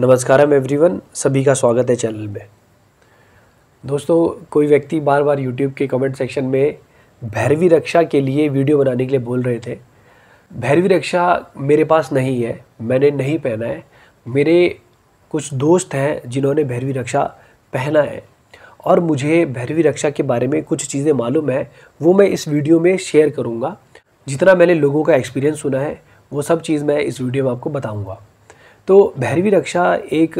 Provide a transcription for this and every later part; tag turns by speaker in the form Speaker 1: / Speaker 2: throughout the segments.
Speaker 1: नमस्कार हम एवरीवन सभी का स्वागत है चैनल में दोस्तों कोई व्यक्ति बार बार यूट्यूब के कमेंट सेक्शन में भैरवी रक्षा के लिए वीडियो बनाने के लिए बोल रहे थे भैरवी रक्षा मेरे पास नहीं है मैंने नहीं पहना है मेरे कुछ दोस्त हैं जिन्होंने भैरवी रक्षा पहना है और मुझे भैरवी रक्षा के बारे में कुछ चीज़ें मालूम है वो मैं इस वीडियो में शेयर करूँगा जितना मैंने लोगों का एक्सपीरियंस सुना है वो सब चीज़ मैं इस वीडियो में आपको बताऊँगा तो भैरवी रक्षा एक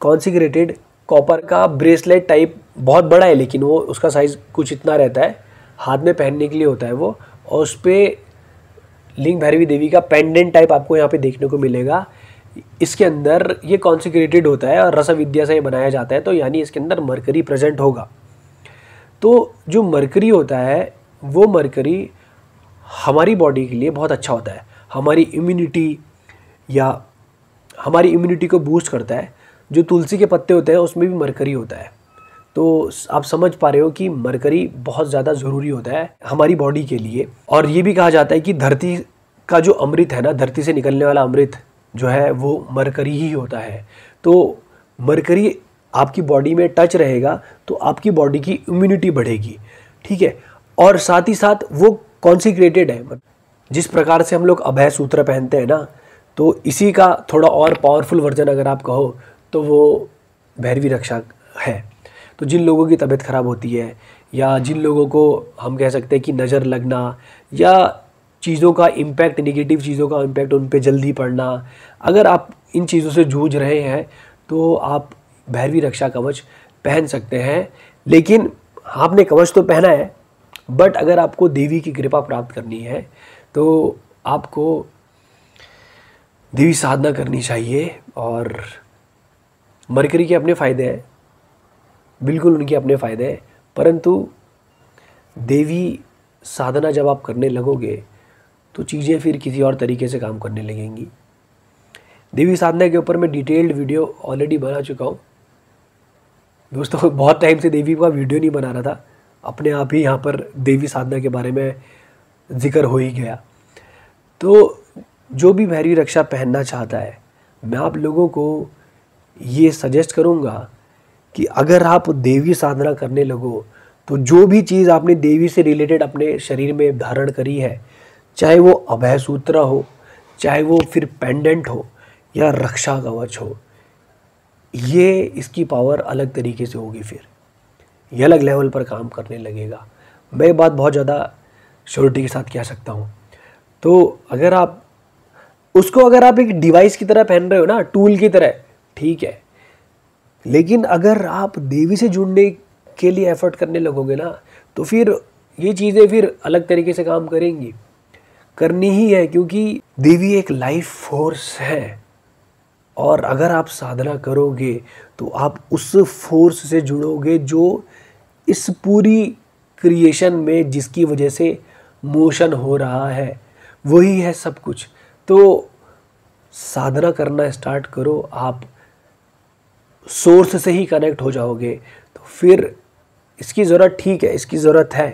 Speaker 1: कॉन्सिग्रेटेड कॉपर का ब्रेसलेट टाइप बहुत बड़ा है लेकिन वो उसका साइज़ कुछ इतना रहता है हाथ में पहनने के लिए होता है वो और उस पर लिंग भैरवी देवी का पेंडेंट टाइप आपको यहाँ पे देखने को मिलेगा इसके अंदर ये कॉन्सिक्रेटेड होता है और रस विद्या से ये बनाया जाता है तो यानी इसके अंदर मरकरी प्रेजेंट होगा तो जो मरकरी होता है वो मरकरी हमारी बॉडी के लिए बहुत अच्छा होता है हमारी इम्यूनिटी या हमारी इम्यूनिटी को बूस्ट करता है जो तुलसी के पत्ते होते हैं उसमें भी मरकरी होता है तो आप समझ पा रहे हो कि मरकरी बहुत ज़्यादा ज़रूरी होता है हमारी बॉडी के लिए और ये भी कहा जाता है कि धरती का जो अमृत है ना धरती से निकलने वाला अमृत जो है वो मरकरी ही होता है तो मरकरी आपकी बॉडी में टच रहेगा तो आपकी बॉडी की इम्यूनिटी बढ़ेगी ठीक है और साथ ही साथ वो कॉन्सिक्रेटेड है जिस प्रकार से हम लोग अभय सूत्र पहनते हैं ना तो इसी का थोड़ा और पावरफुल वर्जन अगर आप कहो तो वो भैरवी रक्षा है तो जिन लोगों की तबीयत ख़राब होती है या जिन लोगों को हम कह सकते हैं कि नज़र लगना या चीज़ों का इम्पैक्ट निगेटिव चीज़ों का इम्पैक्ट उन पर जल्दी पड़ना अगर आप इन चीज़ों से जूझ रहे हैं तो आप भैरवी रक्षा कवच पहन सकते हैं लेकिन आपने कवच तो पहना है बट अगर आपको देवी की कृपा प्राप्त करनी है तो आपको देवी साधना करनी चाहिए और मरकरी के अपने फ़ायदे हैं बिल्कुल उनके अपने फ़ायदे हैं परंतु देवी साधना जब आप करने लगोगे तो चीज़ें फिर किसी और तरीके से काम करने लगेंगी देवी साधना के ऊपर मैं डिटेल्ड वीडियो ऑलरेडी बना चुका हूँ दोस्तों बहुत टाइम से देवी का वीडियो नहीं बना रहा था अपने आप ही यहाँ पर देवी साधना के बारे में जिक्र हो ही गया तो जो भी भैरवी रक्षा पहनना चाहता है मैं आप लोगों को ये सजेस्ट करूँगा कि अगर आप देवी साधना करने लगो तो जो भी चीज़ आपने देवी से रिलेटेड अपने शरीर में धारण करी है चाहे वो अभय सूत्र हो चाहे वो फिर पेंडेंट हो या रक्षा कवच हो ये इसकी पावर अलग तरीके से होगी फिर ये अलग लेवल पर काम करने लगेगा मैं बात बहुत ज़्यादा श्योरिटी के साथ कह सकता हूँ तो अगर आप उसको अगर आप एक डिवाइस की तरह पहन रहे हो ना टूल की तरह ठीक है लेकिन अगर आप देवी से जुड़ने के लिए एफर्ट करने लगोगे ना तो फिर ये चीज़ें फिर अलग तरीके से काम करेंगी करनी ही है क्योंकि देवी एक लाइफ फोर्स है और अगर आप साधना करोगे तो आप उस फोर्स से जुड़ोगे जो इस पूरी क्रिएशन में जिसकी वजह से मोशन हो रहा है वही है सब कुछ तो साधना करना स्टार्ट करो आप सोर्स से ही कनेक्ट हो जाओगे तो फिर इसकी ज़रूरत ठीक है इसकी ज़रूरत है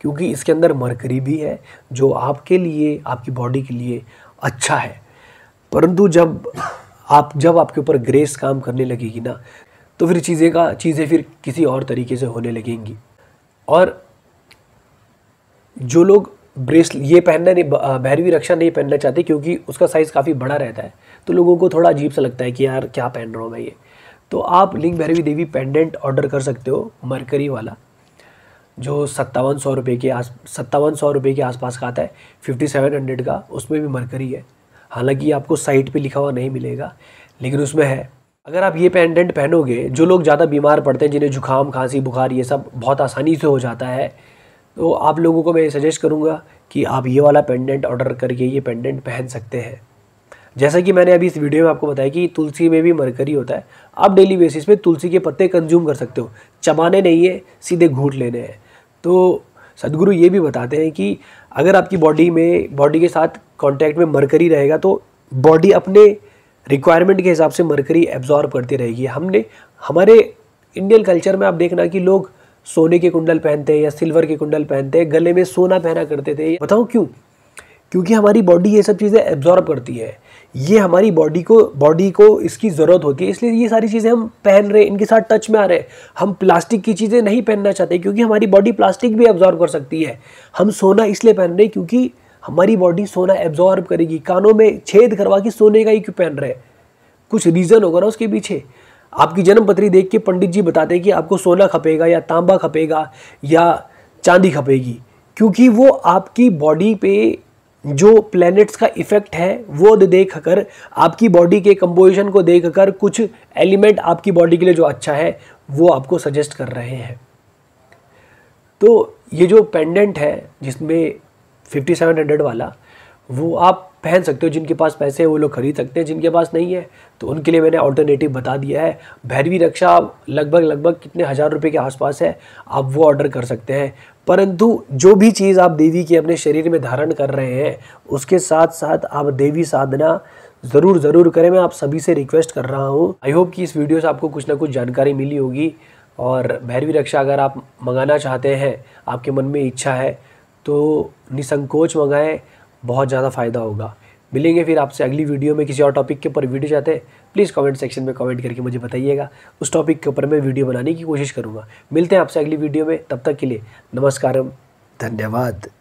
Speaker 1: क्योंकि इसके अंदर मरकरी भी है जो आपके लिए आपकी बॉडी के लिए अच्छा है परंतु जब आप जब आपके ऊपर ग्रेस काम करने लगेगी ना तो फिर चीज़ें का चीज़ें फिर किसी और तरीके से होने लगेंगी और जो लोग ब्रेस ये पहनना नहीं भैरवी रक्षा नहीं पहनना चाहते क्योंकि उसका साइज़ काफ़ी बड़ा रहता है तो लोगों को थोड़ा अजीब सा लगता है कि यार क्या पहन रहा हूँ मैं ये तो आप लिंग भैरवी देवी पेंडेंट ऑर्डर कर सकते हो मरकरी वाला जो सत्तावन सौ रुपये के आस सत्तावन सौ रुपये के आसपास का आता है फिफ्टी सेवन हंड्रेड का उसमें भी मरकरी है हालांकि आपको साइट पे लिखा हुआ नहीं मिलेगा लेकिन उसमें है अगर आप ये पेंडेंट पहनोगे जो लोग ज़्यादा बीमार पड़ते हैं जिन्हें जुकाम खांसी बुखार ये सब बहुत आसानी से हो जाता है तो आप लोगों को मैं सजेस्ट करूँगा कि आप ये वाला पेंडेंट ऑर्डर करके ये पेंडेंट पहन सकते हैं जैसा कि मैंने अभी इस वीडियो में आपको बताया कि तुलसी में भी मरकरी होता है आप डेली बेसिस पे तुलसी के पत्ते कंज्यूम कर सकते हो चबाने नहीं है सीधे घूट लेने हैं तो सदगुरु ये भी बताते हैं कि अगर आपकी बॉडी में बॉडी के साथ कॉन्टैक्ट में मरकरी रहेगा तो बॉडी अपने रिक्वायरमेंट के हिसाब से मरकरी एब्जॉर्ब करती रहेगी हमने हमारे इंडियन कल्चर में आप देखना कि लोग सोने के कुंडल पहनते या सिल्वर के कुंडल पहनते गले में सोना पहना करते थे बताओ क्यों क्योंकि हमारी बॉडी ये सब चीज़ें एब्जॉर्ब करती है ये हमारी बॉडी को बॉडी को इसकी ज़रूरत होती है इसलिए ये सारी चीज़ें हम पहन रहे हैं इनके साथ टच में आ रहे हैं हम प्लास्टिक की चीज़ें नहीं पहनना चाहते क्योंकि हमारी बॉडी प्लास्टिक भी एब्जॉर्ब कर सकती है हम सोना इसलिए पहन रहे हैं क्योंकि हमारी बॉडी सोना एब्जॉर्ब करेगी कानों में छेद करवा के सोने का ही क्यों पहन रहे हैं कुछ रीज़न होगा ना उसके पीछे आपकी जन्म पत्री देख के पंडित जी बताते हैं कि आपको सोना खपेगा या तांबा खपेगा या चांदी खपेगी क्योंकि वो आपकी बॉडी पे जो प्लैनेट्स का इफेक्ट है वो देख कर आपकी बॉडी के कंपोजिशन को देख कर कुछ एलिमेंट आपकी बॉडी के लिए जो अच्छा है वो आपको सजेस्ट कर रहे हैं तो ये जो पेंडेंट है जिसमें 5700 वाला वो आप पहन सकते हो जिनके पास पैसे हैं वो लोग खरीद सकते हैं जिनके पास नहीं है तो उनके लिए मैंने ऑल्टरनेटिव बता दिया है भैरवी रक्षा लगभग लगभग कितने हज़ार रुपये के आसपास है आप वो ऑर्डर कर सकते हैं परंतु जो भी चीज़ आप देवी के अपने शरीर में धारण कर रहे हैं उसके साथ साथ आप देवी साधना ज़रूर ज़रूर करें मैं आप सभी से रिक्वेस्ट कर रहा हूँ आई होप कि इस वीडियो से आपको कुछ ना कुछ जानकारी मिली होगी और भैरवी रक्षा अगर आप मंगाना चाहते हैं आपके मन में इच्छा है तो निसंकोच मंगाएं बहुत ज़्यादा फ़ायदा होगा मिलेंगे फिर आपसे अगली वीडियो में किसी और टॉपिक के ऊपर वीडियो चाहते हैं प्लीज़ कमेंट सेक्शन में कमेंट करके मुझे बताइएगा उस टॉपिक के ऊपर मैं वीडियो बनाने की कोशिश करूँगा मिलते हैं आपसे अगली वीडियो में तब तक के लिए नमस्कार धन्यवाद